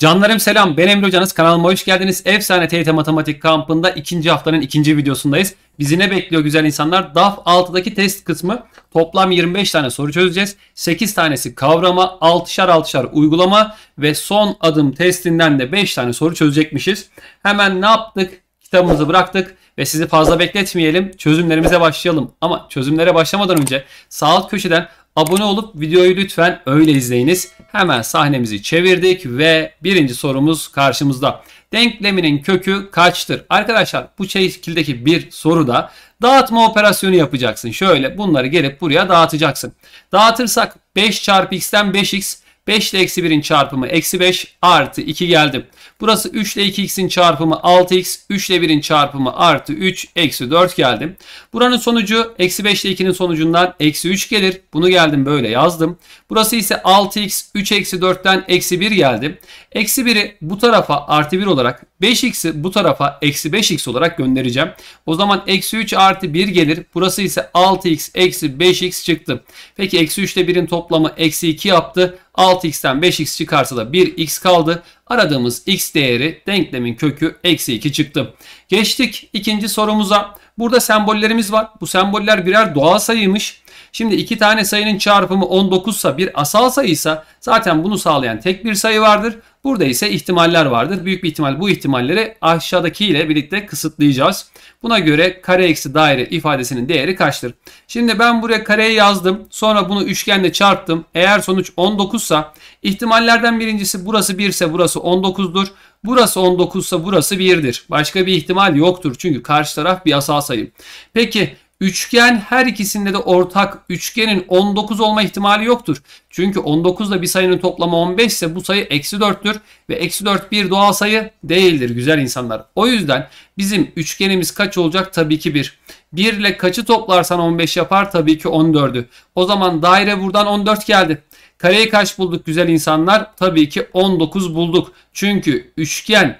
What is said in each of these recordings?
Canlarım selam. Ben Emre Hocanız. Kanalıma hoş geldiniz. Efsane TYT Matematik Kampı'nda ikinci haftanın ikinci videosundayız. Bizi ne bekliyor güzel insanlar? DAF 6'daki test kısmı. Toplam 25 tane soru çözeceğiz. 8 tanesi kavrama, 6'şar 6'şar uygulama ve son adım testinden de 5 tane soru çözecekmişiz. Hemen ne yaptık? Kitabımızı bıraktık ve sizi fazla bekletmeyelim. Çözümlerimize başlayalım. Ama çözümlere başlamadan önce sağ alt köşeden abone olup videoyu lütfen öyle izleyiniz. Hemen sahnemizi çevirdik ve birinci sorumuz karşımızda. Denkleminin kökü kaçtır? Arkadaşlar bu şekildeki bir soruda dağıtma operasyonu yapacaksın. Şöyle bunları gelip buraya dağıtacaksın. Dağıtırsak 5 çarpı x'ten 5x 5 ile eksi 1'in çarpımı eksi 5 artı 2 geldi. Burası 3 ile 2x'in çarpımı 6x. 3 ile 1'in çarpımı artı 3 eksi 4 geldi. Buranın sonucu eksi 5 ile 2'nin sonucundan eksi 3 gelir. Bunu geldim böyle yazdım. Burası ise 6x 3 eksi 4'ten eksi 1 geldi. Eksi 1'i bu tarafa artı 1 olarak 5x'i bu tarafa eksi 5x olarak göndereceğim. O zaman eksi 3 artı 1 gelir. Burası ise 6x eksi 5x çıktı. Peki eksi 3 ile 1'in toplamı eksi 2 yaptı. 6x'ten 5x çıkarsa da 1x kaldı. Aradığımız x değeri denklemin kökü eksi 2 çıktı. Geçtik ikinci sorumuza. Burada sembollerimiz var. Bu semboller birer doğal sayıymış. Şimdi iki tane sayının çarpımı 19 ise bir asal sayıysa zaten bunu sağlayan tek bir sayı vardır. Burada ise ihtimaller vardır. Büyük bir ihtimal bu ihtimalleri aşağıdaki ile birlikte kısıtlayacağız. Buna göre kare eksi daire ifadesinin değeri kaçtır? Şimdi ben buraya kareyi yazdım. Sonra bunu üçgenle çarptım. Eğer sonuç 19 sa ihtimallerden birincisi burası 1 ise burası 19'dur. Burası 19 ise burası 1'dir. Başka bir ihtimal yoktur. Çünkü karşı taraf bir asal sayı. Peki Üçgen her ikisinde de ortak üçgenin 19 olma ihtimali yoktur. Çünkü 19 ile bir sayının toplamı 15 ise bu sayı eksi 4'tür. Ve eksi 4 bir doğal sayı değildir güzel insanlar. O yüzden bizim üçgenimiz kaç olacak? Tabii ki 1. 1 ile kaçı toplarsan 15 yapar? Tabii ki 14'ü. O zaman daire buradan 14 geldi. Kareyi kaç bulduk güzel insanlar? Tabii ki 19 bulduk. Çünkü üçgen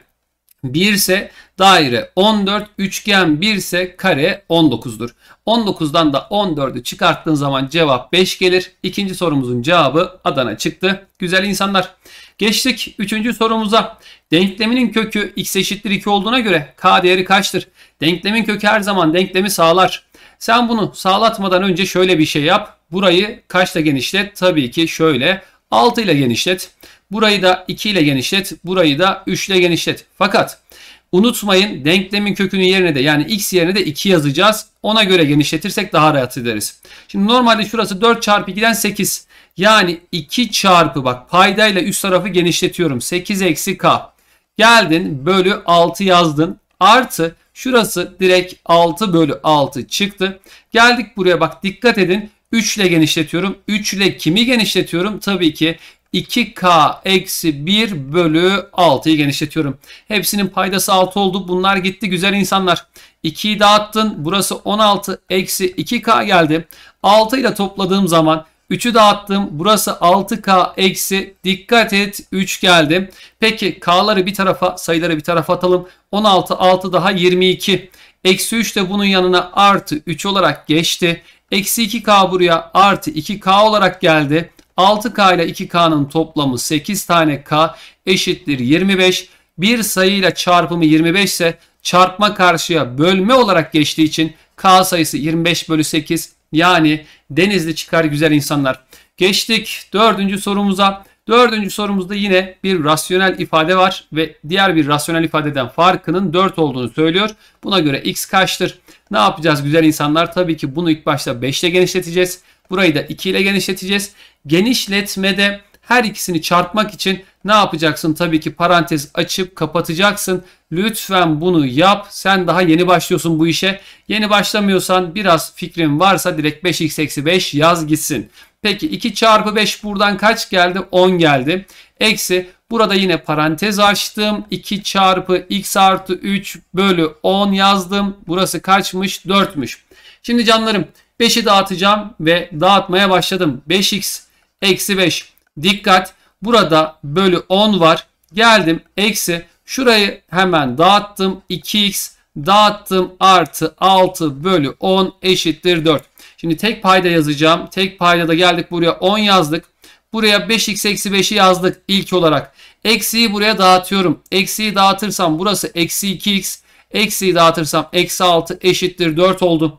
1 ise daire 14, üçgen 1 ise kare 19'dur. 19'dan da 14'ü çıkarttığın zaman cevap 5 gelir. İkinci sorumuzun cevabı Adana çıktı. Güzel insanlar. Geçtik 3. sorumuza. Denkleminin kökü x eşittir 2 olduğuna göre k değeri kaçtır? Denklemin kökü her zaman denklemi sağlar. Sen bunu sağlatmadan önce şöyle bir şey yap. Burayı kaçla genişlet? Tabii ki şöyle 6 ile genişlet. Burayı da 2 ile genişlet. Burayı da 3 ile genişlet. Fakat unutmayın denklemin kökünün yerine de yani x yerine de 2 yazacağız. Ona göre genişletirsek daha rahat ederiz. Şimdi normalde şurası 4 çarpı 2'den 8. Yani 2 çarpı bak paydayla üst tarafı genişletiyorum. 8 eksi k. Geldin bölü 6 yazdın. Artı şurası direkt 6 bölü 6 çıktı. Geldik buraya bak dikkat edin. 3 ile genişletiyorum. 3 ile kimi genişletiyorum? Tabii ki 2k eksi 1 bölü 6'yı genişletiyorum. Hepsinin paydası 6 oldu. Bunlar gitti güzel insanlar. 2'yi dağıttın. Burası 16 eksi 2k geldi. 6 ile topladığım zaman 3'ü dağıttım. Burası 6K eksi. Dikkat et 3 geldi. Peki K'ları bir tarafa sayıları bir tarafa atalım. 16 6 daha 22. Eksi 3 de bunun yanına artı 3 olarak geçti. Eksi 2K buraya artı 2K olarak geldi. 6K ile 2K'nın toplamı 8 tane K eşittir 25. Bir sayıyla çarpımı 25 ise çarpma karşıya bölme olarak geçtiği için K sayısı 25 bölü 8 yani denizli çıkar güzel insanlar. Geçtik dördüncü sorumuza. Dördüncü sorumuzda yine bir rasyonel ifade var ve diğer bir rasyonel ifadeden farkının 4 olduğunu söylüyor. Buna göre x kaçtır? Ne yapacağız güzel insanlar? Tabii ki bunu ilk başta 5 ile genişleteceğiz. Burayı da 2 ile genişleteceğiz. Genişletmede her ikisini çarpmak için ne yapacaksın? Tabii ki parantez açıp kapatacaksın. Lütfen bunu yap. Sen daha yeni başlıyorsun bu işe. Yeni başlamıyorsan biraz fikrin varsa direkt 5x eksi 5 yaz gitsin. Peki 2 çarpı 5 buradan kaç geldi? 10 geldi. Eksi Burada yine parantez açtım. 2 çarpı x artı 3 bölü 10 yazdım. Burası kaçmış? 4'müş. Şimdi canlarım 5'i dağıtacağım ve dağıtmaya başladım. 5x eksi 5. Dikkat burada bölü 10 var. Geldim eksi şurayı hemen dağıttım. 2x dağıttım artı 6 bölü 10 eşittir 4. Şimdi tek payda yazacağım. Tek payda da geldik buraya 10 yazdık. Buraya 5x eksi 5'i yazdık ilk olarak. Eksiyi buraya dağıtıyorum. Eksiyi dağıtırsam burası eksi 2x. Eksiyi dağıtırsam eksi 6 eşittir 4 oldu.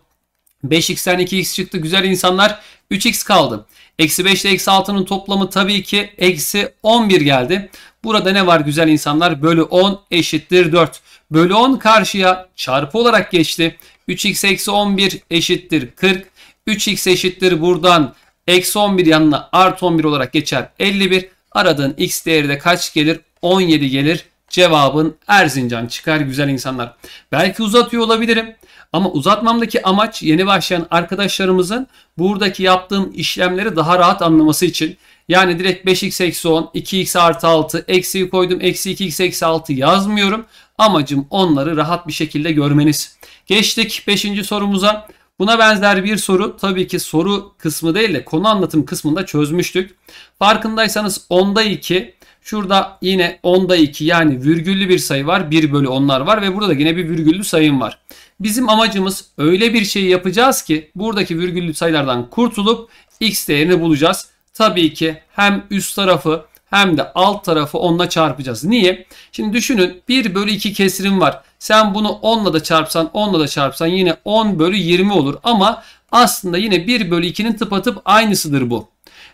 5x'ten 2x çıktı. Güzel insanlar 3x kaldı. Eksi 5 ile eksi 6'nın toplamı tabii ki eksi 11 geldi. Burada ne var güzel insanlar? Bölü 10 eşittir 4. Bölü 10 karşıya çarpı olarak geçti. 3x eksi 11 eşittir 40. 3x eşittir buradan Eksi 11 yanına artı 11 olarak geçer 51. Aradığın x değeri de kaç gelir? 17 gelir. Cevabın Erzincan çıkar güzel insanlar. Belki uzatıyor olabilirim. Ama uzatmamdaki amaç yeni başlayan arkadaşlarımızın buradaki yaptığım işlemleri daha rahat anlaması için. Yani direkt 5x eksi 10, 2x artı 6, eksiyi koydum, eksi 2x eksi 6 yazmıyorum. Amacım onları rahat bir şekilde görmeniz. Geçtik 5. sorumuza. Buna benzer bir soru tabii ki soru kısmı değil de konu anlatım kısmında çözmüştük. Farkındaysanız 10'da 2 Şurada yine 10'da 2 yani virgüllü bir sayı var. 1 bölü 10'lar var ve burada da yine bir virgüllü sayım var. Bizim amacımız öyle bir şey yapacağız ki buradaki virgüllü sayılardan kurtulup x değerini bulacağız. Tabii ki hem üst tarafı hem de alt tarafı onunla çarpacağız. Niye? Şimdi düşünün 1 bölü 2 kesrim var. Sen bunu 10'la da çarpsan 10'la da çarpsan yine 10 bölü 20 olur. Ama aslında yine 1 bölü 2'nin tıpatıp aynısıdır bu.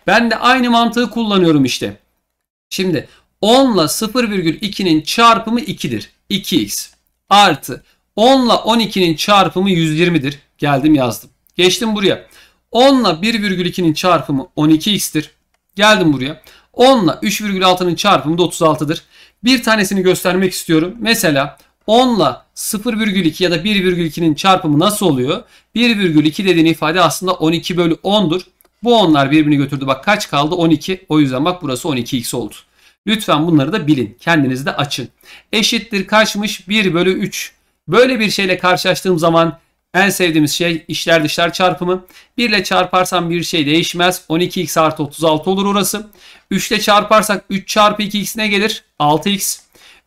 Ben de aynı mantığı kullanıyorum işte. Şimdi 10 ile 0,2'nin çarpımı 2'dir. 2x artı 10 ile 12'nin çarpımı 120'dir. Geldim yazdım. Geçtim buraya. 10 ile 1,2'nin çarpımı 12x'tir. Geldim buraya. 10 ile 3,6'nın çarpımı da 36'dır. Bir tanesini göstermek istiyorum. Mesela 10 ile 0,2 ya da 1,2'nin çarpımı nasıl oluyor? 1,2 dediğin ifade aslında 12 bölü 10'dur. Bu onlar birbirini götürdü. Bak kaç kaldı? 12. O yüzden bak burası 12x oldu. Lütfen bunları da bilin. kendiniz de açın. Eşittir kaçmış? 1 bölü 3. Böyle bir şeyle karşılaştığım zaman en sevdiğimiz şey işler dışlar çarpımı. 1 ile çarparsam bir şey değişmez. 12x artı 36 olur orası. 3 ile çarparsak 3 çarpı 2x ne gelir? 6x.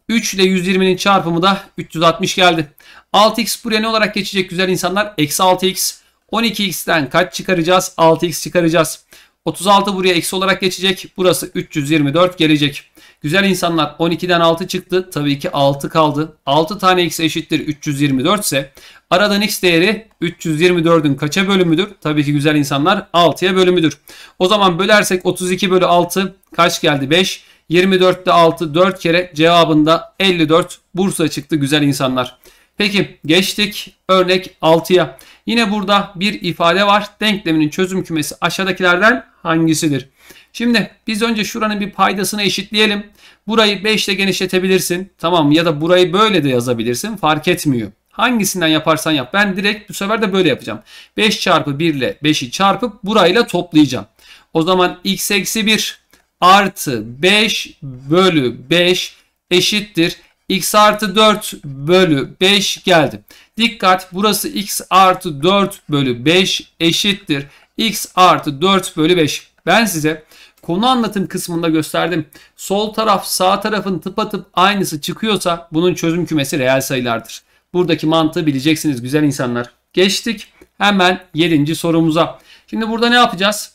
3 ile 120'nin çarpımı da 360 geldi. 6x buraya ne olarak geçecek güzel insanlar? Eksi 6x. 12x'ten kaç çıkaracağız? 6x çıkaracağız. 36 buraya eksi olarak geçecek. Burası 324 gelecek. Güzel insanlar 12'den 6 çıktı. Tabii ki 6 kaldı. 6 tane x eşittir 324 ise aradan x değeri 324'ün kaça bölümüdür? Tabii ki güzel insanlar 6'ya bölümüdür. O zaman bölersek 32 bölü 6 kaç geldi? 5. 24'te 6 4 kere cevabında 54 Bursa çıktı güzel insanlar. Peki geçtik örnek 6'ya. Yine burada bir ifade var. Denkleminin çözüm kümesi aşağıdakilerden hangisidir? Şimdi biz önce şuranın bir paydasını eşitleyelim. Burayı 5 ile genişletebilirsin. Tamam ya da burayı böyle de yazabilirsin. Fark etmiyor. Hangisinden yaparsan yap. Ben direkt bu sefer de böyle yapacağım. 5 çarpı 1 ile 5'i çarpıp burayla toplayacağım. O zaman x eksi 1 artı 5 bölü 5 eşittir. x artı 4 bölü 5 geldi. Dikkat burası x artı 4 bölü 5 eşittir. x artı 4 bölü 5. Ben size konu anlatım kısmında gösterdim. Sol taraf sağ tarafın tıpatıp aynısı çıkıyorsa bunun çözüm kümesi reel sayılardır. Buradaki mantığı bileceksiniz güzel insanlar. Geçtik hemen 7. sorumuza. Şimdi burada ne yapacağız?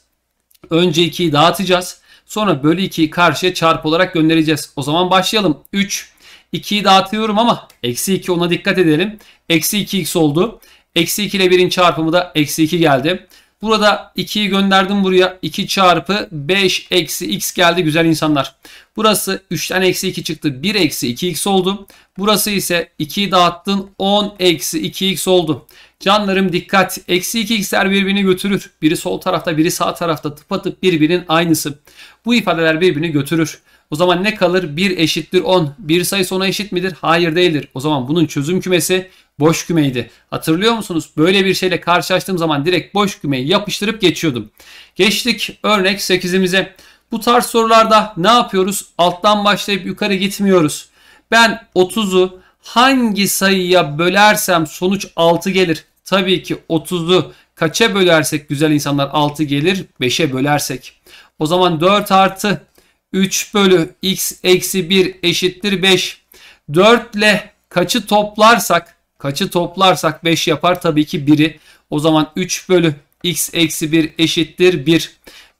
Önce 2'yi dağıtacağız. Sonra bölü 2'yi karşıya çarpı olarak göndereceğiz. O zaman başlayalım. 3. 2'yi dağıtıyorum ama eksi 2 ona dikkat edelim. Eksi 2x oldu. Eksi 2 ile 1'in çarpımı da eksi 2 geldi. Burada 2'yi gönderdim buraya. 2 çarpı 5 eksi x geldi güzel insanlar. Burası 3'ten eksi 2 çıktı. 1 eksi 2x oldu. Burası ise 2'yi dağıttın 10 eksi 2x oldu. Canlarım dikkat. Eksi 2x'ler birbirini götürür. Biri sol tarafta biri sağ tarafta tıpatıp birbirinin aynısı. Bu ifadeler birbirini götürür. O zaman ne kalır? 1 eşittir 10. Bir sayısı 10'a eşit midir? Hayır değildir. O zaman bunun çözüm kümesi boş kümeydi. Hatırlıyor musunuz? Böyle bir şeyle karşılaştığım zaman direkt boş kümeyi yapıştırıp geçiyordum. Geçtik örnek 8'imize. Bu tarz sorularda ne yapıyoruz? Alttan başlayıp yukarı gitmiyoruz. Ben 30'u hangi sayıya bölersem sonuç 6 gelir. Tabii ki 30'u kaça bölersek güzel insanlar 6 gelir? 5'e bölersek. O zaman 4 artı 3 bölü x eksi 1 eşittir 5. 4 ile kaçı toplarsak Kaçı toplarsak 5 yapar tabii ki 1'i. O zaman 3 bölü x eksi 1 eşittir 1.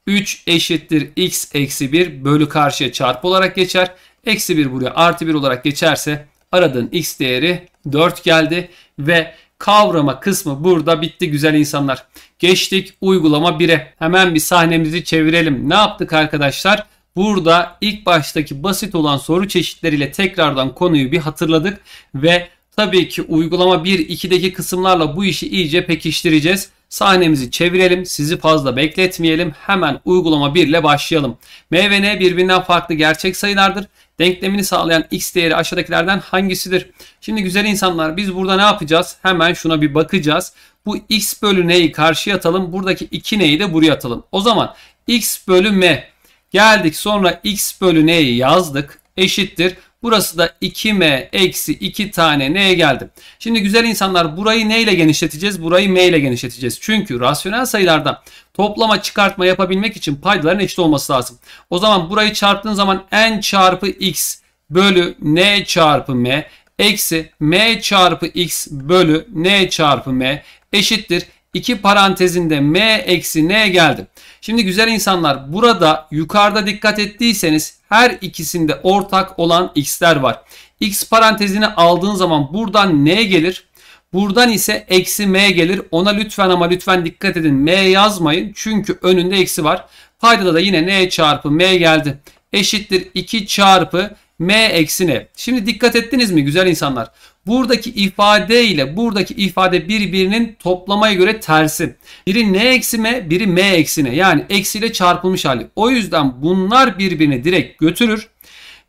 3 eşittir x eksi 1 bölü karşıya çarpı olarak geçer. Eksi 1 buraya artı 1 olarak geçerse aradığın x değeri 4 geldi. Ve kavrama kısmı burada bitti güzel insanlar. Geçtik uygulama 1'e. Hemen bir sahnemizi çevirelim. Ne yaptık arkadaşlar? Burada ilk baştaki basit olan soru çeşitleriyle tekrardan konuyu bir hatırladık ve Tabii ki uygulama 1-2'deki kısımlarla bu işi iyice pekiştireceğiz. Sahnemizi çevirelim, sizi fazla bekletmeyelim. Hemen uygulama 1 ile başlayalım. M ve N birbirinden farklı gerçek sayılardır. Denklemini sağlayan x değeri aşağıdakilerden hangisidir? Şimdi güzel insanlar biz burada ne yapacağız? Hemen şuna bir bakacağız. Bu x bölü n'yi karşıya atalım. Buradaki 2 n'yi de buraya atalım. O zaman x bölü m geldik sonra x bölü n'yi yazdık eşittir. Burası da 2m eksi 2 tane neye geldi? Şimdi güzel insanlar burayı neyle genişleteceğiz? Burayı m ile genişleteceğiz. Çünkü rasyonel sayılarda toplama çıkartma yapabilmek için paydaların eşit olması lazım. O zaman burayı çarptığın zaman n çarpı x bölü n çarpı m eksi m çarpı x bölü n çarpı m eşittir. 2 parantezinde m eksi n geldi. Şimdi güzel insanlar burada yukarıda dikkat ettiyseniz her ikisinde ortak olan x'ler var. x parantezini aldığın zaman buradan n gelir? Buradan ise eksi m gelir. Ona lütfen ama lütfen dikkat edin. m yazmayın. Çünkü önünde eksi var. Paydada da yine n çarpı m geldi. Eşittir 2 çarpı m eksi n. Şimdi dikkat ettiniz mi güzel insanlar? Buradaki ifade ile buradaki ifade birbirinin toplamaya göre tersi. Biri n eksime biri m eksine yani eksiyle çarpılmış hali. O yüzden bunlar birbirini direkt götürür.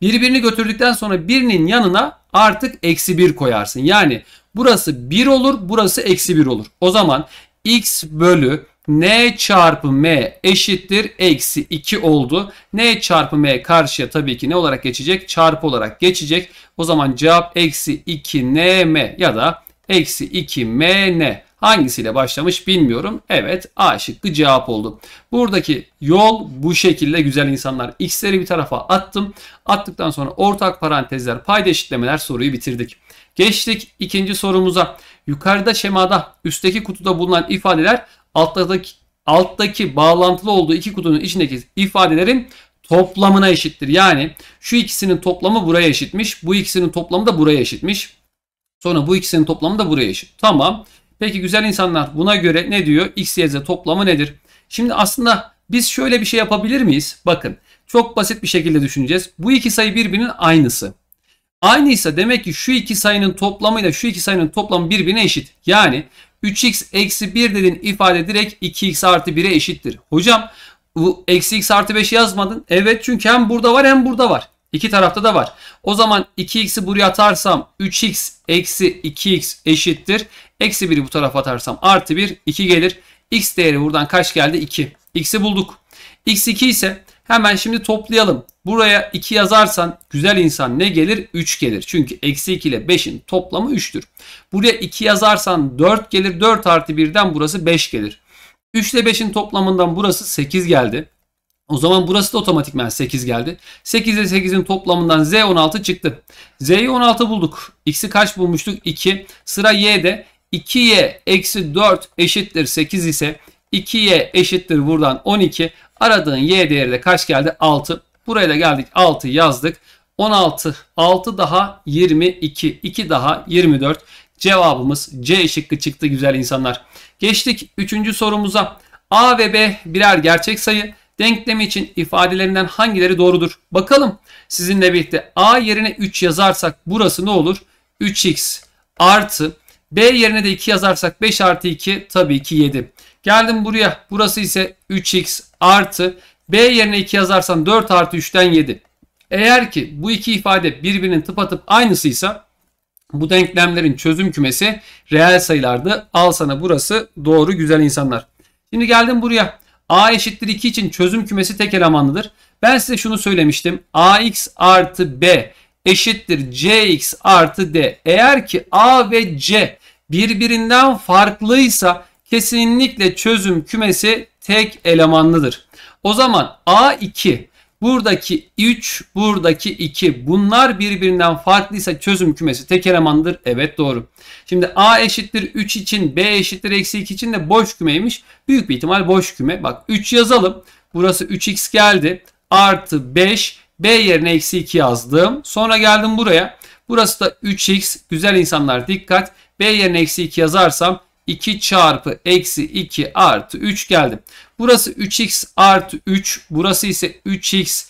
Birbirini götürdükten sonra birinin yanına artık eksi 1 koyarsın. Yani burası 1 olur burası eksi 1 olur. O zaman x bölü n çarpı m eşittir eksi 2 oldu. n çarpı m karşıya tabii ki ne olarak geçecek? Çarpı olarak geçecek. O zaman cevap eksi 2 n M ya da eksi 2 m N. Hangisiyle başlamış bilmiyorum. Evet A şıkkı cevap oldu. Buradaki yol bu şekilde güzel insanlar. X'leri bir tarafa attım. Attıktan sonra ortak parantezler payda eşitlemeler soruyu bitirdik. Geçtik ikinci sorumuza. Yukarıda şemada üstteki kutuda bulunan ifadeler alttaki, alttaki bağlantılı olduğu iki kutunun içindeki ifadelerin toplamına eşittir. Yani şu ikisinin toplamı buraya eşitmiş. Bu ikisinin toplamı da buraya eşitmiş. Sonra bu ikisinin toplamı da buraya eşit. Tamam. Peki güzel insanlar buna göre ne diyor? X, Y, Z toplamı nedir? Şimdi aslında biz şöyle bir şey yapabilir miyiz? Bakın çok basit bir şekilde düşüneceğiz. Bu iki sayı birbirinin aynısı. Aynıysa demek ki şu iki sayının toplamıyla şu iki sayının toplamı birbirine eşit. Yani 3x eksi 1 dedin ifade direkt 2x artı 1'e eşittir. Hocam bu eksi x artı 5 yazmadın. Evet çünkü hem burada var hem burada var. İki tarafta da var. O zaman 2x'i buraya atarsam 3x eksi 2x eşittir. Eksi 1'i bu tarafa atarsam artı 1 2 gelir. x değeri buradan kaç geldi? 2. x'i bulduk. x 2 ise Hemen şimdi toplayalım. Buraya 2 yazarsan güzel insan ne gelir? 3 gelir. Çünkü eksi 2 ile 5'in toplamı 3'tür. Buraya 2 yazarsan 4 gelir. 4 artı 1'den burası 5 gelir. 3 ile 5'in toplamından burası 8 geldi. O zaman burası da otomatikmen 8 geldi. 8 ile 8'in toplamından Z 16 çıktı. Z'yi 16 bulduk. X'i kaç bulmuştuk? 2. Sıra Y'de 2Y eksi 4 eşittir 8 ise 2y eşittir buradan 12. Aradığın y değeri de kaç geldi? 6. Buraya da geldik 6 yazdık. 16, 6 daha 22, 2 daha 24. Cevabımız C şıkkı çıktı güzel insanlar. Geçtik 3. sorumuza. A ve B birer gerçek sayı. Denklemi için ifadelerinden hangileri doğrudur? Bakalım sizinle birlikte A yerine 3 yazarsak burası ne olur? 3x artı B yerine de 2 yazarsak 5 artı 2 tabii ki 7. Geldim buraya. Burası ise 3x artı b yerine 2 yazarsam 4 artı 3'ten 7. Eğer ki bu iki ifade birbirinin tıpatıp aynısıysa bu denklemlerin çözüm kümesi reel sayılardı. Al sana burası doğru güzel insanlar. Şimdi geldim buraya. A eşittir 2 için çözüm kümesi tek elemanlıdır. Ben size şunu söylemiştim. AX artı B eşittir CX artı D. Eğer ki A ve C birbirinden farklıysa Kesinlikle çözüm kümesi tek elemanlıdır. O zaman A2 buradaki 3 buradaki 2 bunlar birbirinden farklıysa çözüm kümesi tek elemanlıdır. Evet doğru. Şimdi A eşittir 3 için B eşittir eksi 2 için de boş kümeymiş. Büyük bir ihtimal boş küme. Bak 3 yazalım. Burası 3x geldi. Artı 5 B yerine eksi 2 yazdım. Sonra geldim buraya. Burası da 3x. Güzel insanlar dikkat. B yerine eksi 2 yazarsam 2 çarpı eksi 2 artı 3 geldi. Burası 3x artı 3. Burası ise 3x.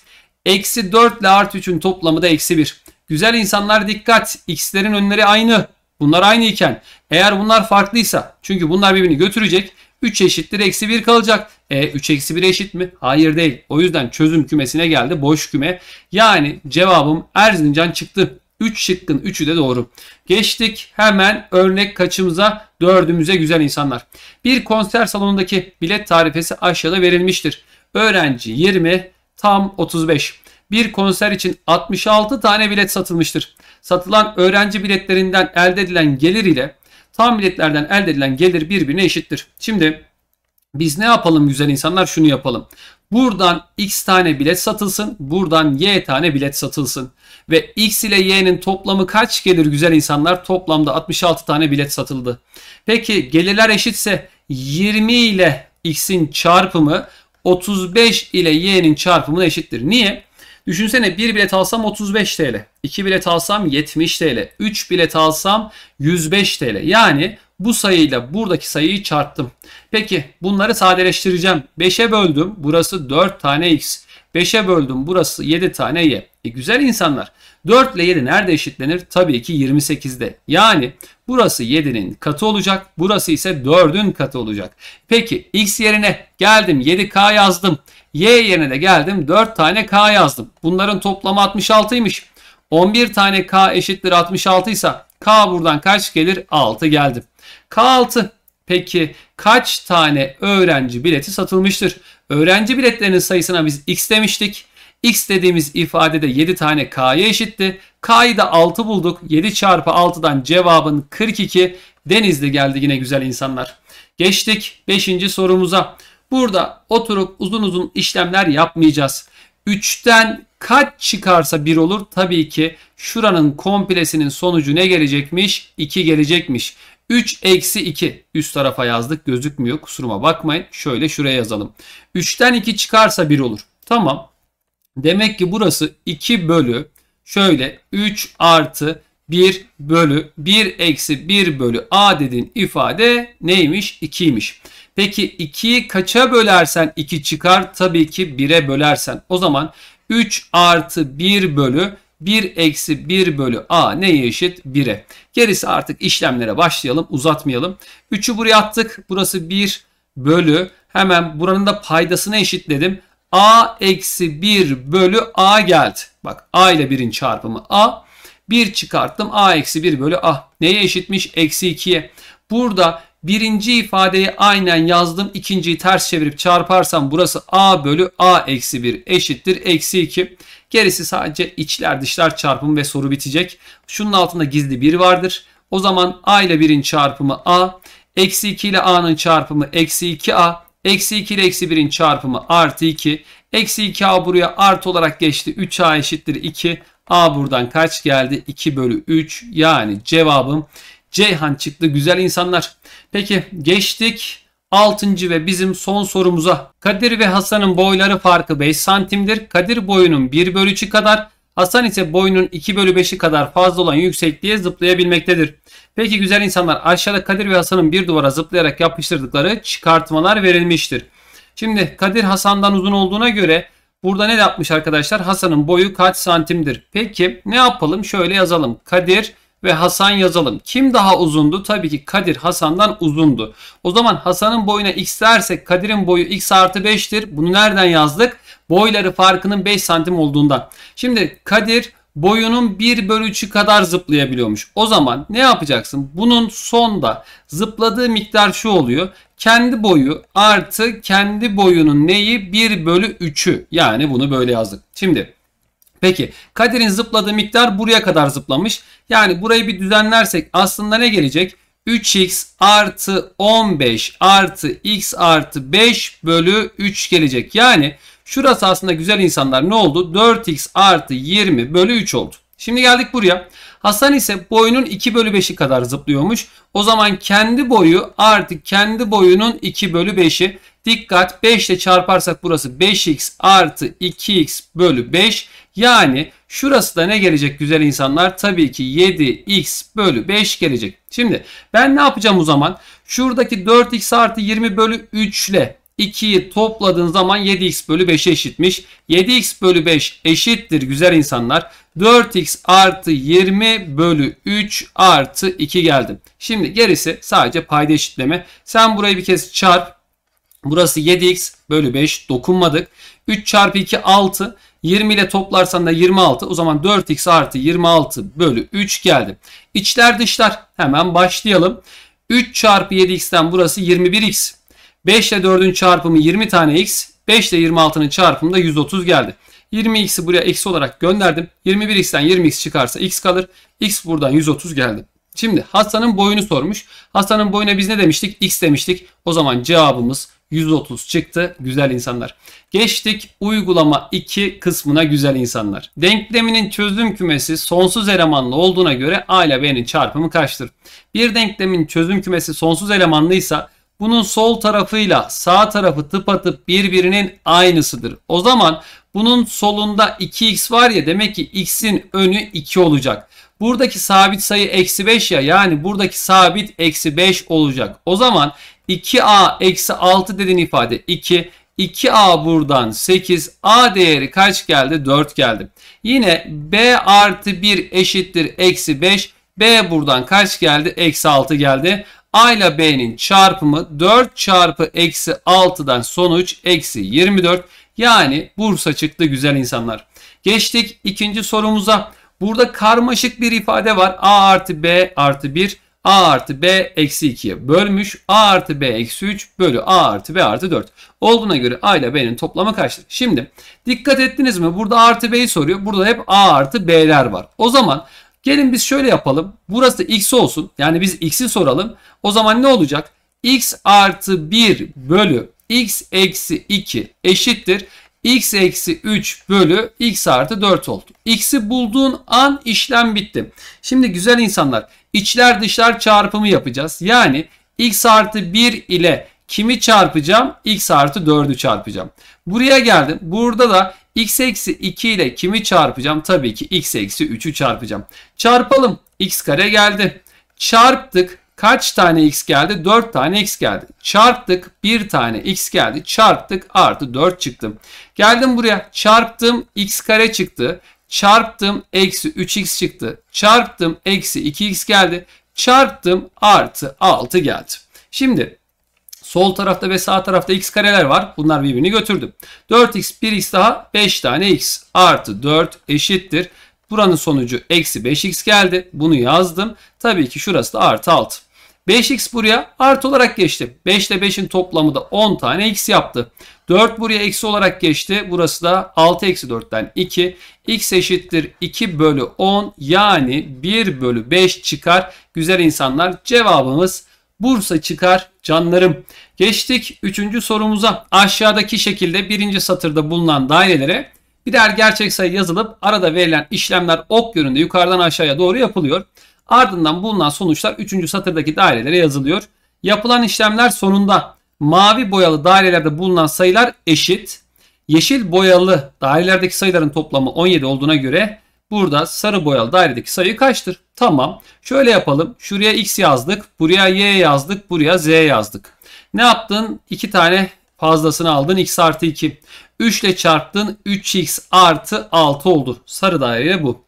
Eksi 4 ile artı 3'ün toplamı da eksi 1. Güzel insanlar dikkat. X'lerin önleri aynı. Bunlar aynı iken eğer bunlar farklıysa çünkü bunlar birbirini götürecek 3 eşittir eksi 1 kalacak. E 3 eksi 1 eşit mi? Hayır değil. O yüzden çözüm kümesine geldi. Boş küme. Yani cevabım Erzincan çıktı. 3 şıkkın 3'ü de doğru. Geçtik hemen örnek kaçımıza dördümüze güzel insanlar. Bir konser salonundaki bilet tarifesi aşağıda verilmiştir. Öğrenci 20, tam 35. Bir konser için 66 tane bilet satılmıştır. Satılan öğrenci biletlerinden elde edilen gelir ile tam biletlerden elde edilen gelir birbirine eşittir. Şimdi biz ne yapalım güzel insanlar? Şunu yapalım. Buradan x tane bilet satılsın. Buradan y tane bilet satılsın. Ve x ile y'nin toplamı kaç gelir güzel insanlar? Toplamda 66 tane bilet satıldı. Peki gelirler eşitse 20 ile x'in çarpımı 35 ile y'nin çarpımına eşittir. Niye? Düşünsene bir bilet alsam 35 TL. 2 bilet alsam 70 TL. 3 bilet alsam 105 TL. Yani bu sayıyla buradaki sayıyı çarptım. Peki bunları sadeleştireceğim. 5'e böldüm. Burası 4 tane x. 5'e böldüm. Burası 7 tane y. E güzel insanlar. 4 ile 7 nerede eşitlenir? Tabii ki 28'de. Yani burası 7'nin katı olacak. Burası ise 4'ün katı olacak. Peki x yerine geldim 7k yazdım. Y yerine de geldim 4 tane k yazdım. Bunların toplamı 66'ymış. 11 tane k eşittir 66 ise k buradan kaç gelir? 6 geldim. K6. Peki kaç tane öğrenci bileti satılmıştır? Öğrenci biletlerinin sayısına biz x demiştik. X dediğimiz ifadede 7 tane K'ya eşitti. K'yı da 6 bulduk. 7 çarpı 6'dan cevabın 42. Denizli geldi yine güzel insanlar. Geçtik 5. sorumuza. Burada oturup uzun uzun işlemler yapmayacağız. 3'ten kaç çıkarsa 1 olur? Tabii ki şuranın komplesinin sonucu ne gelecekmiş? 2 gelecekmiş. 3 eksi 2 üst tarafa yazdık gözükmüyor kusuruma bakmayın. Şöyle şuraya yazalım. 3'ten 2 çıkarsa 1 olur. Tamam. Demek ki burası 2 bölü şöyle 3 artı 1 bölü 1 eksi 1 bölü a dedin ifade neymiş? 2'ymiş. Peki 2'yi kaça bölersen 2 çıkar? Tabii ki 1'e bölersen. O zaman 3 artı 1 bölü 1 eksi 1 bölü a neye eşit? 1'e. Gerisi artık işlemlere başlayalım uzatmayalım. 3'ü buraya attık. Burası 1 bölü hemen buranın da paydasını eşitledim. a eksi 1 bölü a geldi. Bak a ile 1'in çarpımı a. 1 çıkarttım a eksi 1 bölü a. Neye eşitmiş? Eksi 2'ye. Burada Birinci ifadeyi aynen yazdım. İkinciyi ters çevirip çarparsam burası a bölü a eksi 1 eşittir. Eksi 2. Gerisi sadece içler dışlar çarpımı ve soru bitecek. Şunun altında gizli 1 vardır. O zaman a ile 1'in çarpımı a. Eksi 2 ile a'nın çarpımı eksi 2a. Eksi 2 ile eksi 1'in çarpımı artı 2. Eksi 2a buraya artı olarak geçti. 3a eşittir 2. a buradan kaç geldi? 2 bölü 3. Yani cevabım Ceyhan çıktı. Güzel insanlar. Peki geçtik 6. ve bizim son sorumuza. Kadir ve Hasan'ın boyları farkı 5 santimdir. Kadir boyunun 1 bölü 3'ü kadar Hasan ise boyunun 2 bölü 5'i kadar fazla olan yüksekliğe zıplayabilmektedir. Peki güzel insanlar aşağıda Kadir ve Hasan'ın bir duvara zıplayarak yapıştırdıkları çıkartmalar verilmiştir. Şimdi Kadir Hasan'dan uzun olduğuna göre burada ne yapmış arkadaşlar? Hasan'ın boyu kaç santimdir? Peki ne yapalım? Şöyle yazalım. Kadir ve Hasan yazalım. Kim daha uzundu? Tabii ki Kadir Hasan'dan uzundu. O zaman Hasan'ın boyuna x dersek Kadir'in boyu x artı 5'tir. Bunu nereden yazdık? Boyları farkının 5 santim olduğundan. Şimdi Kadir boyunun 1 bölü 3'ü kadar zıplayabiliyormuş. O zaman ne yapacaksın? Bunun sonda zıpladığı miktar şu oluyor. Kendi boyu artı kendi boyunun neyi? 1 bölü 3'ü. Yani bunu böyle yazdık. Şimdi Peki Kadir'in zıpladığı miktar buraya kadar zıplamış. Yani burayı bir düzenlersek aslında ne gelecek? 3x artı 15 artı x artı 5 bölü 3 gelecek. Yani şurası aslında güzel insanlar ne oldu? 4x artı 20 bölü 3 oldu. Şimdi geldik buraya. Hasan ise boyunun 2 bölü 5'i kadar zıplıyormuş. O zaman kendi boyu artı kendi boyunun 2 bölü 5'i. Dikkat 5 ile çarparsak burası 5x artı 2x bölü 5. Yani şurası da ne gelecek güzel insanlar? Tabii ki 7x bölü 5 gelecek. Şimdi ben ne yapacağım o zaman? Şuradaki 4x artı 20 bölü 3 ile 2'yi topladığın zaman 7x bölü 5'e eşitmiş. 7x bölü 5 eşittir güzel insanlar. 4x artı 20 bölü 3 artı 2 geldim. Şimdi gerisi sadece payda eşitleme. Sen burayı bir kez çarp. Burası 7x bölü 5 dokunmadık. 3 çarpı 2 6. 20 ile toplarsan da 26. O zaman 4x artı 26 bölü 3 geldi. İçler dışlar hemen başlayalım. 3 çarpı 7x'ten burası 21x. 5 ile 4'ün çarpımı 20 tane x. 5 ile 26'nın çarpımı da 130 geldi. 20x'i buraya eksi olarak gönderdim. 21x'ten 20x çıkarsa x kalır. x buradan 130 geldi. Şimdi Hasan'ın boyunu sormuş. Hasan'ın boyuna biz ne demiştik? x demiştik. O zaman cevabımız 130 çıktı güzel insanlar. Geçtik uygulama 2 kısmına güzel insanlar. Denkleminin çözüm kümesi sonsuz elemanlı olduğuna göre A ile B'nin çarpımı kaçtır? Bir denklemin çözüm kümesi sonsuz elemanlıysa bunun sol tarafıyla sağ tarafı tıpatıp birbirinin aynısıdır. O zaman bunun solunda 2x var ya demek ki x'in önü 2 olacak. Buradaki sabit sayı eksi 5 ya yani buradaki sabit eksi 5 olacak. O zaman 2a eksi 6 dediğin ifade 2. 2a buradan 8. a değeri kaç geldi? 4 geldi. Yine b artı 1 eşittir eksi 5. b buradan kaç geldi? Eksi 6 geldi. A ile B'nin çarpımı 4 çarpı eksi 6'dan sonuç eksi 24. Yani Bursa çıktı güzel insanlar. Geçtik ikinci sorumuza. Burada karmaşık bir ifade var. A artı B artı 1 a artı b eksi 2'ye bölmüş. a artı b eksi 3 bölü a artı b artı 4. Olduğuna göre a ile b'nin toplamı kaçtır? Şimdi dikkat ettiniz mi? Burada A artı b'yi soruyor. Burada hep a artı b'ler var. O zaman gelin biz şöyle yapalım. Burası x olsun. Yani biz x'i soralım. O zaman ne olacak? x artı 1 bölü x eksi 2 eşittir x eksi 3 bölü x artı 4 oldu. X'i bulduğun an işlem bitti. Şimdi güzel insanlar içler dışlar çarpımı yapacağız. Yani x artı 1 ile kimi çarpacağım? x artı 4'ü çarpacağım. Buraya geldim. Burada da x eksi 2 ile kimi çarpacağım? Tabii ki x eksi 3'ü çarpacağım. Çarpalım. x kare geldi. Çarptık kaç tane x geldi? 4 tane x geldi. Çarptık 1 tane x geldi. Çarptık artı 4 çıktım. Geldim buraya çarptım x kare çıktı. Çarptım eksi 3x çıktı. Çarptım eksi 2x geldi. Çarptım artı 6 geldi. Şimdi sol tarafta ve sağ tarafta x kareler var. Bunlar birbirini götürdü. 4x 1x daha 5 tane x artı 4 eşittir. Buranın sonucu eksi 5x geldi. Bunu yazdım. Tabii ki şurası da artı 6. 5x buraya artı olarak geçti. 5 ile 5'in toplamı da 10 tane x yaptı. 4 buraya eksi olarak geçti. Burası da 6 eksi 4'ten 2. x eşittir 2 bölü 10 yani 1 bölü 5 çıkar. Güzel insanlar cevabımız Bursa çıkar canlarım. Geçtik 3. sorumuza. Aşağıdaki şekilde birinci satırda bulunan dairelere birer gerçek sayı yazılıp arada verilen işlemler ok yönünde yukarıdan aşağıya doğru yapılıyor. Ardından bulunan sonuçlar 3. satırdaki dairelere yazılıyor. Yapılan işlemler sonunda mavi boyalı dairelerde bulunan sayılar eşit. Yeşil boyalı dairelerdeki sayıların toplamı 17 olduğuna göre burada sarı boyalı dairedeki sayı kaçtır? Tamam. Şöyle yapalım. Şuraya x yazdık. Buraya y yazdık. Buraya z yazdık. Ne yaptın? 2 tane fazlasını aldın. x artı 2. 3 ile çarptın. 3x artı 6 oldu. Sarı daire bu.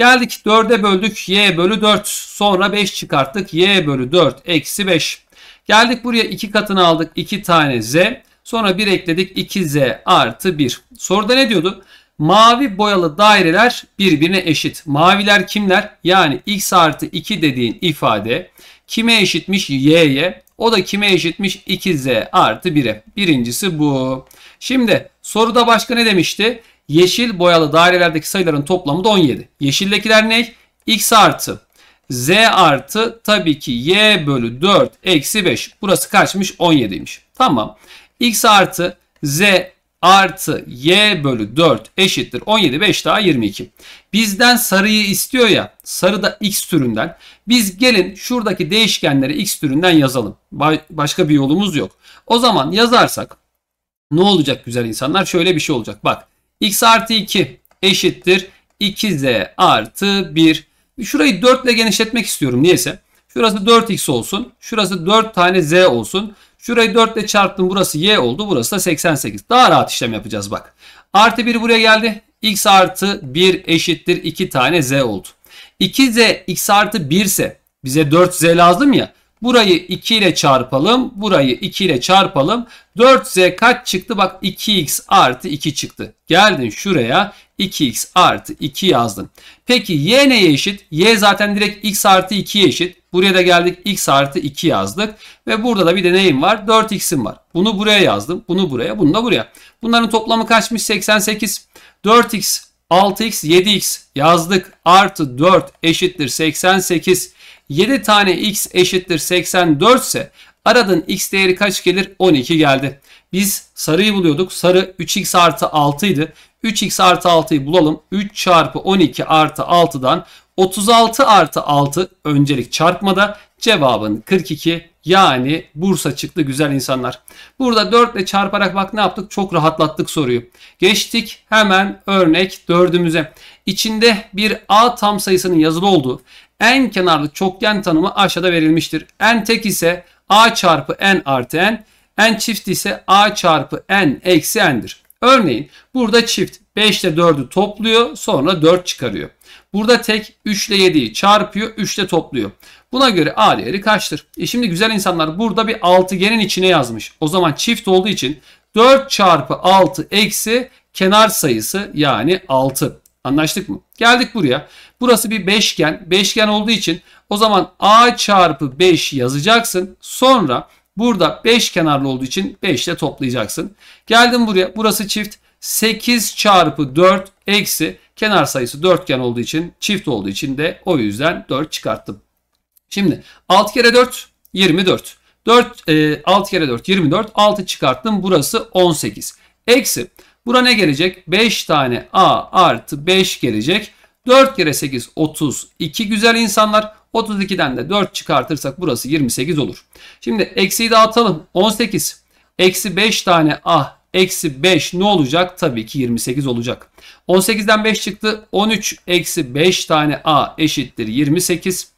Geldik 4'e böldük y bölü 4. Sonra 5 çıkarttık y bölü 4 eksi 5. Geldik buraya 2 katını aldık 2 tane z. Sonra 1 ekledik 2z artı 1. Soruda ne diyordu? Mavi boyalı daireler birbirine eşit. Maviler kimler? Yani x artı 2 dediğin ifade kime eşitmiş? y'ye. O da kime eşitmiş? 2z artı 1'e. Birincisi bu. Şimdi soruda başka ne demişti? Yeşil boyalı dairelerdeki sayıların toplamı da 17. Yeşildekiler ne? X artı Z artı tabii ki Y bölü 4 eksi 5. Burası kaçmış? 17'ymiş. Tamam. X artı Z artı y bölü 4 eşittir 17 5 daha 22. Bizden sarıyı istiyor ya sarı da x türünden. Biz gelin şuradaki değişkenleri x türünden yazalım. Başka bir yolumuz yok. O zaman yazarsak ne olacak güzel insanlar? Şöyle bir şey olacak. Bak x artı 2 eşittir 2z artı 1. Şurayı 4 ile genişletmek istiyorum niyeyse. Şurası 4x olsun. Şurası 4 tane z olsun. Şurayı 4 ile çarptım. Burası y oldu. Burası da 88. Daha rahat işlem yapacağız bak. Artı 1 buraya geldi. x artı 1 eşittir 2 tane z oldu. 2z x artı 1 ise bize 4z lazım ya. Burayı 2 ile çarpalım. Burayı 2 ile çarpalım. 4z kaç çıktı? Bak 2x artı 2 çıktı. Geldin şuraya 2x artı 2 yazdım. Peki y neye eşit? y zaten direkt x artı 2'ye eşit. Buraya da geldik x artı 2 yazdık. Ve burada da bir de neyim var? 4x'im var. Bunu buraya yazdım. Bunu buraya. Bunu da buraya. Bunların toplamı kaçmış? 88. 4x 6x 7x yazdık. Artı 4 eşittir 88. 7 tane x eşittir 84 ise aradan x değeri kaç gelir? 12 geldi. Biz sarıyı buluyorduk. Sarı 3x artı 6 idi. 3x artı 6'yı bulalım. 3 çarpı 12 artı 6'dan 36 artı 6 öncelik çarpmada cevabın 42 yani Bursa çıktı güzel insanlar. Burada 4 ile çarparak bak ne yaptık? Çok rahatlattık soruyu. Geçtik hemen örnek 4'ümüze. İçinde bir A tam sayısının yazılı olduğu en kenarlı çokgen tanımı aşağıda verilmiştir. En tek ise a çarpı n artı n. En çift ise a çarpı n eksi n'dir. Örneğin burada çift 5 ile 4'ü topluyor sonra 4 çıkarıyor. Burada tek 3 ile 7'yi çarpıyor 3 ile topluyor. Buna göre a değeri kaçtır? E şimdi güzel insanlar burada bir altıgenin içine yazmış. O zaman çift olduğu için 4 çarpı 6 eksi kenar sayısı yani 6. Anlaştık mı? Geldik buraya. Burası bir beşgen. Beşgen olduğu için o zaman A çarpı 5 yazacaksın. Sonra burada 5 kenarlı olduğu için 5 ile toplayacaksın. Geldim buraya. Burası çift. 8 çarpı 4 eksi kenar sayısı dörtgen olduğu için çift olduğu için de o yüzden 4 çıkarttım. Şimdi 6 kere 4 24. 4 e, 6 kere 4 24. 6 çıkarttım. Burası 18. Eksi. Bura ne gelecek? 5 tane A artı 5 gelecek. 4 kere 8 32 güzel insanlar. 32'den de 4 çıkartırsak burası 28 olur. Şimdi eksiyi dağıtalım. 18. Eksi 5 tane a ah, Eksi 5 ne olacak? Tabii ki 28 olacak. 18'den 5 çıktı. 13 eksi 5 tane A eşittir 28.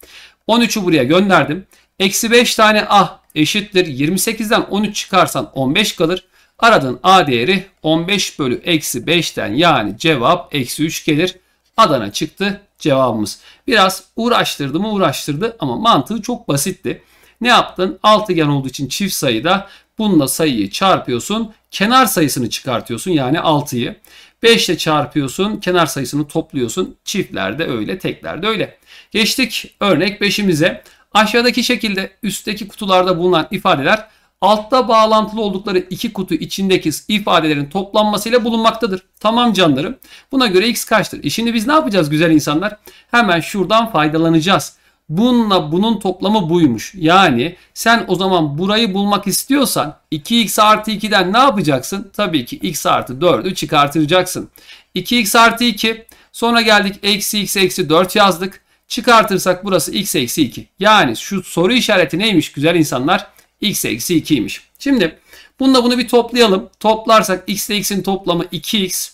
13'ü buraya gönderdim. Eksi 5 tane A ah eşittir. 28'den 13 çıkarsan 15 kalır. Aradığın A değeri 15 bölü eksi 5'ten yani cevap eksi 3 gelir. Adana çıktı cevabımız. Biraz uğraştırdı mı uğraştırdı ama mantığı çok basitti. Ne yaptın? Altıgen olduğu için çift sayıda bununla sayıyı çarpıyorsun. Kenar sayısını çıkartıyorsun yani 6'yı. 5 ile çarpıyorsun. Kenar sayısını topluyorsun. Çiftlerde öyle, teklerde öyle. Geçtik örnek 5'imize. Aşağıdaki şekilde üstteki kutularda bulunan ifadeler altta bağlantılı oldukları iki kutu içindeki ifadelerin toplanmasıyla bulunmaktadır. Tamam canlarım. Buna göre x kaçtır? E şimdi biz ne yapacağız güzel insanlar? Hemen şuradan faydalanacağız. Bununla bunun toplamı buymuş. Yani sen o zaman burayı bulmak istiyorsan 2x artı 2'den ne yapacaksın? Tabii ki x artı 4'ü çıkartacaksın. 2x artı 2 sonra geldik eksi x eksi 4 yazdık. Çıkartırsak burası x eksi 2. Yani şu soru işareti neymiş güzel insanlar? x eksi 2'ymiş. Şimdi bununla bunu bir toplayalım. Toplarsak x ile x'in toplamı 2x.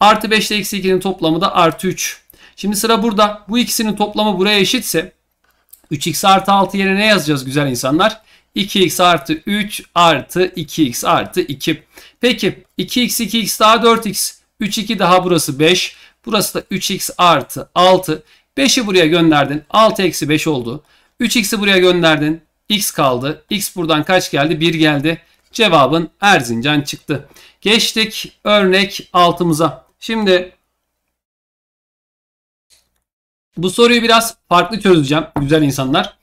Artı 5 ile eksi 2'nin toplamı da artı 3. Şimdi sıra burada. Bu ikisinin toplamı buraya eşitse 3x artı 6 yerine ne yazacağız güzel insanlar? 2x artı 3 artı 2x artı 2. Peki 2x 2x daha 4x. 3 2 daha burası 5. Burası da 3x artı 6. 5'i buraya gönderdin. 6 eksi 5 oldu. 3x'i buraya gönderdin. X kaldı. X buradan kaç geldi? 1 geldi. Cevabın Erzincan çıktı. Geçtik örnek altımıza. Şimdi bu soruyu biraz farklı çözeceğim güzel insanlar.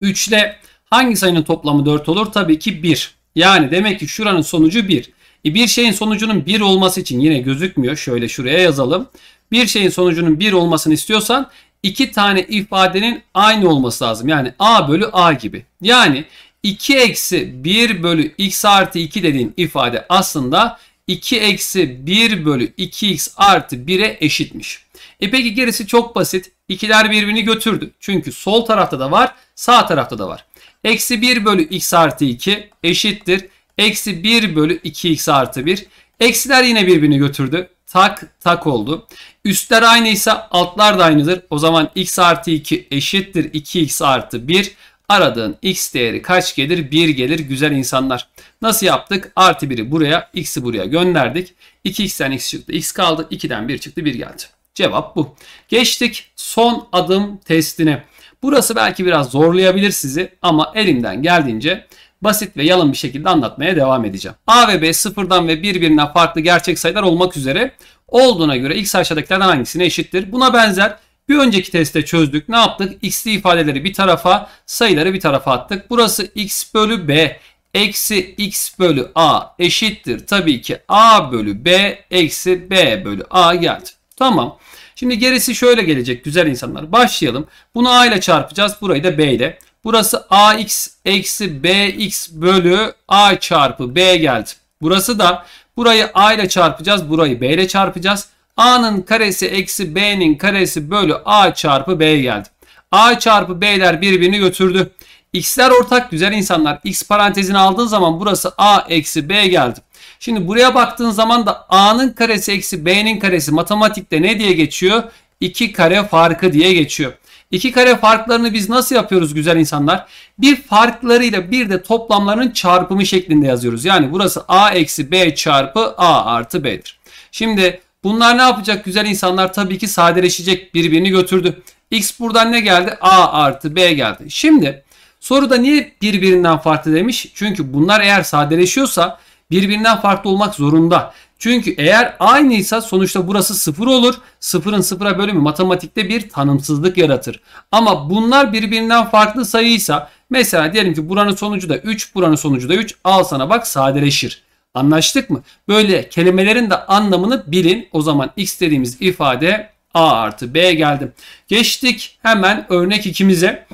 3 ile hangi sayının toplamı 4 olur? Tabii ki 1. Yani demek ki şuranın sonucu 1. E bir şeyin sonucunun 1 olması için yine gözükmüyor. Şöyle şuraya yazalım. Bir şeyin sonucunun 1 olmasını istiyorsan iki tane ifadenin aynı olması lazım. Yani a bölü a gibi. Yani 2 eksi 1 bölü x artı 2 dediğin ifade aslında 2 eksi 1 bölü 2x artı 1'e eşitmiş. E peki gerisi çok basit. İkiler birbirini götürdü. Çünkü sol tarafta da var sağ tarafta da var. Eksi 1 bölü x artı 2 eşittir. Eksi 1 bölü 2x artı 1. Eksiler yine birbirini götürdü tak tak oldu. Üstler aynıysa altlar da aynıdır. O zaman x artı 2 eşittir 2x artı 1. Aradığın x değeri kaç gelir? 1 gelir güzel insanlar. Nasıl yaptık? Artı 1'i buraya, x'i buraya gönderdik. 2x'ten x çıktı, x kaldı. 2'den 1 çıktı, 1 geldi. Cevap bu. Geçtik son adım testine. Burası belki biraz zorlayabilir sizi ama elimden geldiğince basit ve yalın bir şekilde anlatmaya devam edeceğim. A ve B sıfırdan ve birbirinden farklı gerçek sayılar olmak üzere olduğuna göre x aşağıdakilerden hangisine eşittir? Buna benzer bir önceki testte çözdük. Ne yaptık? X'li ifadeleri bir tarafa, sayıları bir tarafa attık. Burası x bölü b eksi x bölü a eşittir. Tabii ki a bölü b eksi b bölü a geldi. Tamam. Şimdi gerisi şöyle gelecek güzel insanlar. Başlayalım. Bunu a ile çarpacağız. Burayı da b ile. Burası ax eksi bx bölü a çarpı b geldi. Burası da burayı a ile çarpacağız. Burayı b ile çarpacağız. a'nın karesi eksi b'nin karesi bölü a çarpı b geldi. a çarpı b'ler birbirini götürdü. x'ler ortak güzel insanlar. x parantezini aldığın zaman burası a eksi b geldi. Şimdi buraya baktığın zaman da a'nın karesi eksi b'nin karesi matematikte ne diye geçiyor? 2 kare farkı diye geçiyor. İki kare farklarını biz nasıl yapıyoruz güzel insanlar? Bir farklarıyla bir de toplamlarının çarpımı şeklinde yazıyoruz. Yani burası a eksi b çarpı a artı b'dir. Şimdi bunlar ne yapacak güzel insanlar? Tabii ki sadeleşecek birbirini götürdü. X buradan ne geldi? A artı B geldi. Şimdi soruda niye birbirinden farklı demiş? Çünkü bunlar eğer sadeleşiyorsa birbirinden farklı olmak zorunda. Çünkü eğer aynıysa sonuçta burası sıfır olur. Sıfırın sıfıra bölümü matematikte bir tanımsızlık yaratır. Ama bunlar birbirinden farklı sayıysa mesela diyelim ki buranın sonucu da 3 buranın sonucu da 3 al sana bak sadeleşir. Anlaştık mı? Böyle kelimelerin de anlamını bilin. O zaman x dediğimiz ifade a artı b geldim. Geçtik hemen örnek ikimize.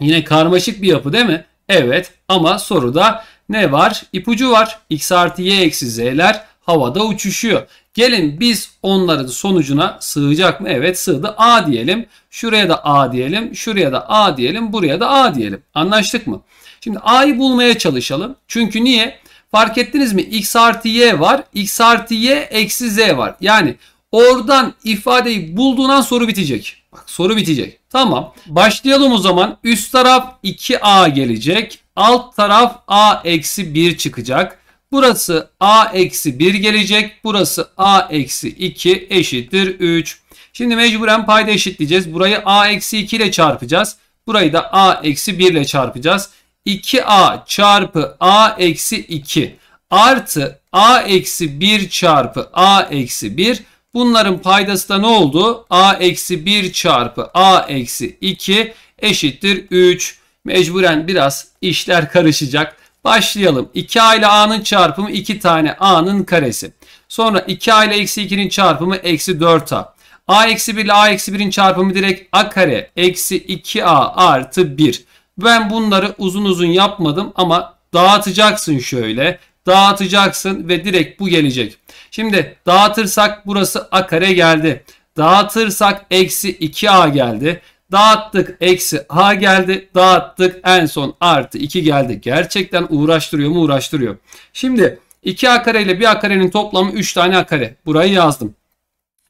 Yine karmaşık bir yapı değil mi? Evet ama soruda ne var? İpucu var. x artı y eksi z'ler havada uçuşuyor. Gelin biz onların sonucuna sığacak mı? Evet sığdı. A diyelim. Şuraya da A diyelim. Şuraya da A diyelim. Buraya da A diyelim. Anlaştık mı? Şimdi A'yı bulmaya çalışalım. Çünkü niye? Fark ettiniz mi? X artı Y var. X artı Y eksi Z var. Yani oradan ifadeyi bulduğundan soru bitecek. Bak soru bitecek. Tamam. Başlayalım o zaman. Üst taraf 2A gelecek. Alt taraf A eksi 1 çıkacak. Burası a eksi 1 gelecek. Burası a eksi 2 eşittir 3. Şimdi mecburen payda eşitleyeceğiz. Burayı a eksi 2 ile çarpacağız. Burayı da a eksi 1 ile çarpacağız. 2a çarpı a eksi 2 artı a eksi 1 çarpı a eksi 1 bunların paydası da ne oldu? a eksi 1 çarpı a eksi 2 eşittir 3. Mecburen biraz işler karışacak. Başlayalım. 2a ile a'nın çarpımı 2 tane a'nın karesi. Sonra 2a ile eksi 2'nin çarpımı eksi 4a. a eksi 1 ile a eksi 1'in çarpımı direkt a kare eksi 2a artı 1. Ben bunları uzun uzun yapmadım ama dağıtacaksın şöyle. Dağıtacaksın ve direkt bu gelecek. Şimdi dağıtırsak burası a kare geldi. Dağıtırsak eksi 2a geldi. Dağıttık eksi a geldi. Dağıttık en son artı 2 geldi. Gerçekten uğraştırıyor mu uğraştırıyor. Şimdi 2a kare ile 1a karenin toplamı 3 tane a kare. Burayı yazdım.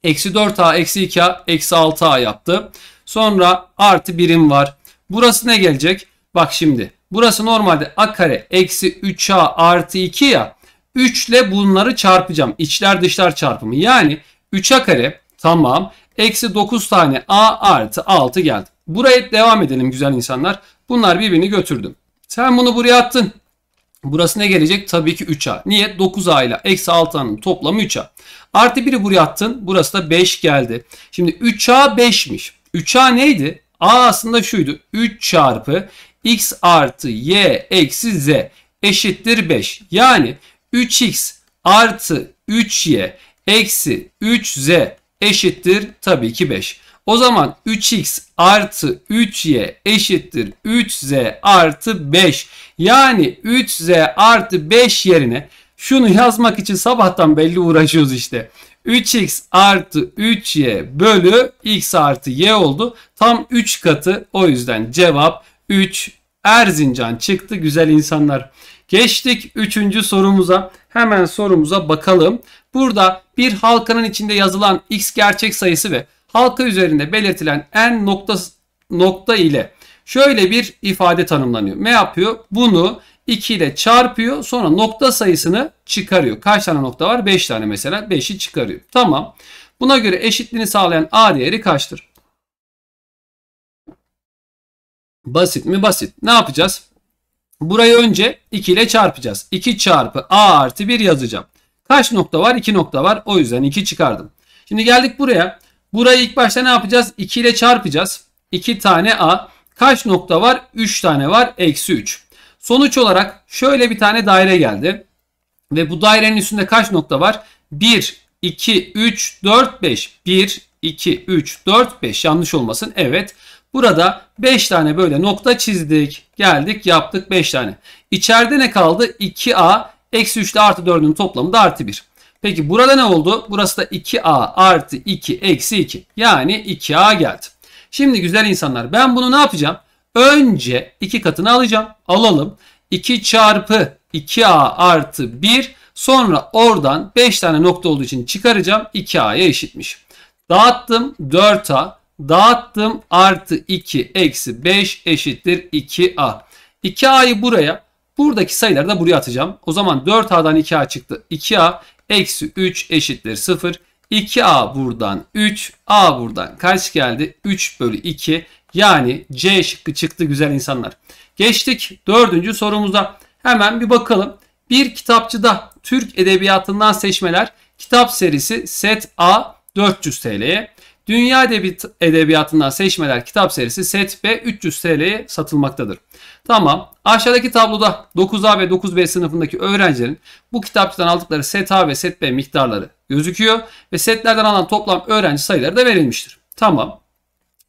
Eksi 4a eksi 2a eksi 6a yaptı. Sonra artı birim var. Burası ne gelecek? Bak şimdi. Burası normalde a kare eksi 3a artı 2 ya. 3 ile bunları çarpacağım. İçler dışlar çarpımı. Yani 3a kare tamam. Eksi 9 tane A artı 6 geldi. Buraya devam edelim güzel insanlar. Bunlar birbirini götürdü. Sen bunu buraya attın. Burası ne gelecek? Tabii ki 3A. Niye? 9A ile eksi 6A'nın toplamı 3A. Artı 1'i buraya attın. Burası da 5 geldi. Şimdi 3A 5'miş. 3A neydi? A aslında şuydu. 3 çarpı x artı y eksi z eşittir 5. Yani 3x artı 3y eksi 3z eşittir tabii ki 5. O zaman 3x artı 3y eşittir 3z artı 5. Yani 3z artı 5 yerine şunu yazmak için sabahtan belli uğraşıyoruz işte. 3x artı 3y bölü x artı y oldu. Tam 3 katı o yüzden cevap 3 Erzincan çıktı güzel insanlar. Geçtik 3. sorumuza. Hemen sorumuza bakalım. Burada bir halkanın içinde yazılan x gerçek sayısı ve halka üzerinde belirtilen n nokta, nokta ile şöyle bir ifade tanımlanıyor. Ne yapıyor? Bunu 2 ile çarpıyor. Sonra nokta sayısını çıkarıyor. Kaç tane nokta var? 5 tane mesela. 5'i çıkarıyor. Tamam. Buna göre eşitliğini sağlayan a değeri kaçtır? Basit mi? Basit. Ne yapacağız? Burayı önce 2 ile çarpacağız. 2 çarpı a artı 1 yazacağım. Kaç nokta var? 2 nokta var. O yüzden 2 çıkardım. Şimdi geldik buraya. Burayı ilk başta ne yapacağız? 2 ile çarpacağız. 2 tane a. Kaç nokta var? 3 tane var. Eksi 3. Sonuç olarak şöyle bir tane daire geldi. Ve bu dairenin üstünde kaç nokta var? 1, 2, 3, 4, 5. 1, 2, 3, 4, 5. Yanlış olmasın. Evet. Burada 5 tane böyle nokta çizdik. Geldik yaptık 5 tane. İçeride ne kaldı? 2A eksi 3 ile artı 4'ün toplamı da artı 1. Peki burada ne oldu? Burası da 2A artı 2 eksi 2. Yani 2A geldi. Şimdi güzel insanlar ben bunu ne yapacağım? Önce 2 katını alacağım. Alalım. 2 çarpı 2A artı 1. Sonra oradan 5 tane nokta olduğu için çıkaracağım. 2A'ya eşitmiş. Dağıttım 4A dağıttım. Artı 2 eksi 5 eşittir 2A. 2A'yı buraya buradaki sayıları da buraya atacağım. O zaman 4A'dan 2A çıktı. 2A eksi 3 eşittir 0. 2A buradan 3. A buradan kaç geldi? 3 bölü 2. Yani C şıkkı çıktı güzel insanlar. Geçtik dördüncü sorumuza. Hemen bir bakalım. Bir kitapçıda Türk Edebiyatı'ndan seçmeler kitap serisi set A 400 TL'ye. Dünya Edebiyatından Seçmeler kitap serisi set ve 300 TL'ye satılmaktadır. Tamam. Aşağıdaki tabloda 9A ve 9B sınıfındaki öğrencilerin bu kitapçıdan aldıkları set A ve set B miktarları gözüküyor ve setlerden alan toplam öğrenci sayıları da verilmiştir. Tamam.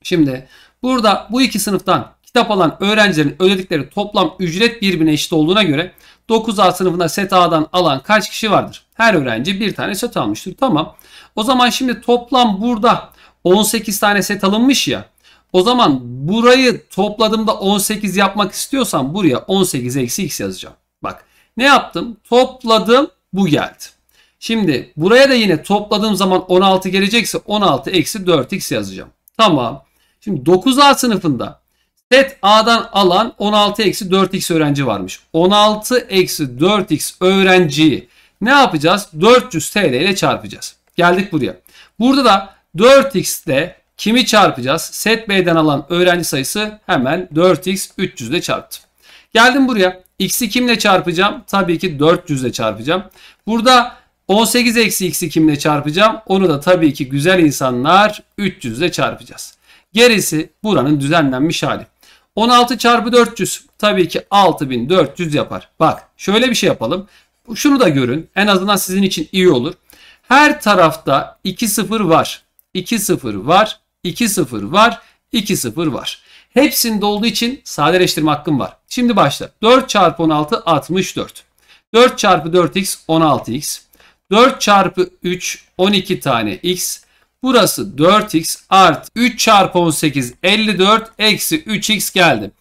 Şimdi burada bu iki sınıftan kitap alan öğrencilerin ödedikleri toplam ücret birbirine eşit olduğuna göre 9A sınıfında set A'dan alan kaç kişi vardır? Her öğrenci bir tane set almıştır. Tamam. O zaman şimdi toplam burada 18 tane set alınmış ya. O zaman burayı topladığımda 18 yapmak istiyorsam buraya 18 eksi x yazacağım. Bak ne yaptım? Topladım bu geldi. Şimdi buraya da yine topladığım zaman 16 gelecekse 16 eksi 4x yazacağım. Tamam. Şimdi 9A sınıfında set A'dan alan 16 eksi 4x öğrenci varmış. 16 eksi 4x öğrenciyi ne yapacağız? 400 TL ile çarpacağız. Geldik buraya. Burada da 4x ile kimi çarpacağız? Set B'den alan öğrenci sayısı hemen 4x 300 ile çarptı. Geldim buraya. X'i kimle çarpacağım? Tabii ki 400 ile çarpacağım. Burada 18 eksi x'i kimle çarpacağım? Onu da tabii ki güzel insanlar 300 ile çarpacağız. Gerisi buranın düzenlenmiş hali. 16 çarpı 400 tabii ki 6400 yapar. Bak şöyle bir şey yapalım. Şunu da görün. En azından sizin için iyi olur. Her tarafta 2 sıfır var. 2-0 var, 2-0 var, 2-0 var. Hepsinde olduğu için sadeleştirme hakkım var. Şimdi başla. 4 çarpı 16 64. 4 çarpı 4x 16x. 4 çarpı 3 12 tane x. Burası 4x art. 3 çarpı 18 54 eksi 3x geldi.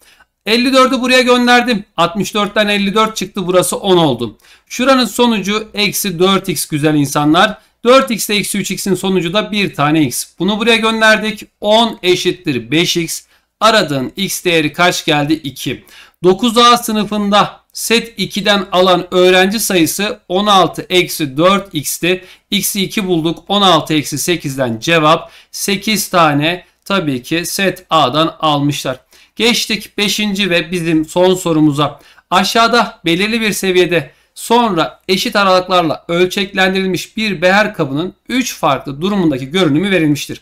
54'ü buraya gönderdim. 64'ten 54 çıktı burası 10 oldu. Şuranın sonucu eksi 4x güzel insanlar. 4x ile eksi 3x'in sonucu da bir tane x. Bunu buraya gönderdik. 10 eşittir 5x. Aradığın x değeri kaç geldi? 2. 9A sınıfında set 2'den alan öğrenci sayısı 16 eksi 4x'ti. X'i 2 bulduk. 16 eksi 8'den cevap 8 tane tabii ki set A'dan almışlar. Geçtik 5. ve bizim son sorumuza. Aşağıda belirli bir seviyede Sonra eşit aralıklarla ölçeklendirilmiş bir beher kabının 3 farklı durumundaki görünümü verilmiştir.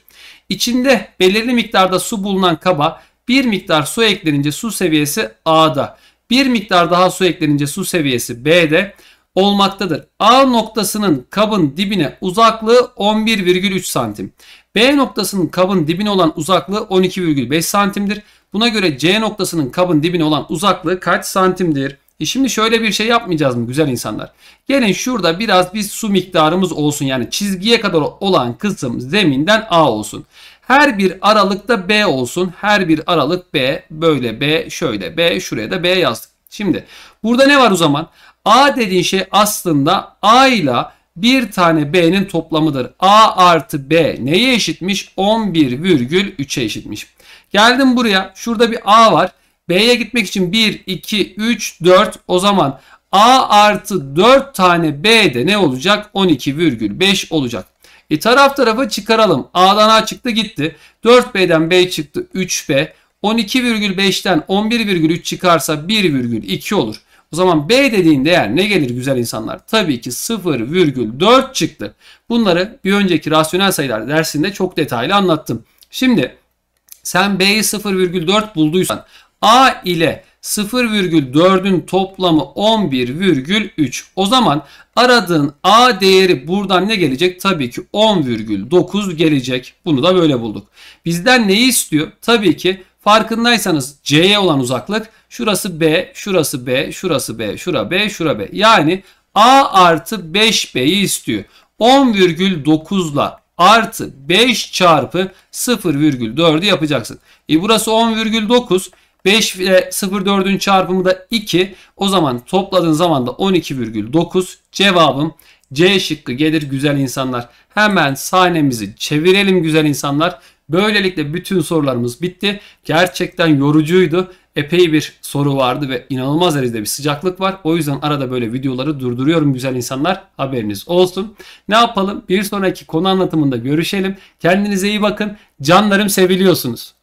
İçinde belirli miktarda su bulunan kaba bir miktar su eklenince su seviyesi A'da, bir miktar daha su eklenince su seviyesi B'de olmaktadır. A noktasının kabın dibine uzaklığı 11,3 santim. B noktasının kabın dibine olan uzaklığı 12,5 santimdir. Buna göre C noktasının kabın dibine olan uzaklığı kaç santimdir? E şimdi şöyle bir şey yapmayacağız mı güzel insanlar? Gelin şurada biraz bir su miktarımız olsun. Yani çizgiye kadar olan kısım zeminden A olsun. Her bir aralıkta B olsun. Her bir aralık B. Böyle B, şöyle B, şuraya da B yazdık. Şimdi burada ne var o zaman? A dediğin şey aslında A ile bir tane B'nin toplamıdır. A artı B neye eşitmiş? 11,3'e eşitmiş. Geldim buraya. Şurada bir A var. B'ye gitmek için 1, 2, 3, 4 o zaman A artı 4 tane B'de ne olacak? 12,5 olacak. E taraf tarafa çıkaralım. A'dan A çıktı gitti. 4B'den B çıktı 3B. 12,5'ten 11,3 çıkarsa 1,2 olur. O zaman B dediğin değer ne gelir güzel insanlar? Tabii ki 0,4 çıktı. Bunları bir önceki rasyonel sayılar dersinde çok detaylı anlattım. Şimdi sen B'yi 0,4 bulduysan A ile 0,4'ün toplamı 11,3. O zaman aradığın A değeri buradan ne gelecek? Tabii ki 10,9 gelecek. Bunu da böyle bulduk. Bizden neyi istiyor? Tabii ki farkındaysanız C'ye olan uzaklık şurası B, şurası B, şurası B, şura B, şura B. Yani A artı 5B'yi istiyor. 10.9'la artı 5 çarpı 0,4'ü yapacaksın. E burası 10,9. 5 ile 0,4'ün çarpımı da 2. O zaman topladığın zaman da 12,9. Cevabım C şıkkı gelir güzel insanlar. Hemen sahnemizi çevirelim güzel insanlar. Böylelikle bütün sorularımız bitti. Gerçekten yorucuydu. Epey bir soru vardı ve inanılmaz derecede bir sıcaklık var. O yüzden arada böyle videoları durduruyorum güzel insanlar. Haberiniz olsun. Ne yapalım? Bir sonraki konu anlatımında görüşelim. Kendinize iyi bakın. Canlarım seviliyorsunuz.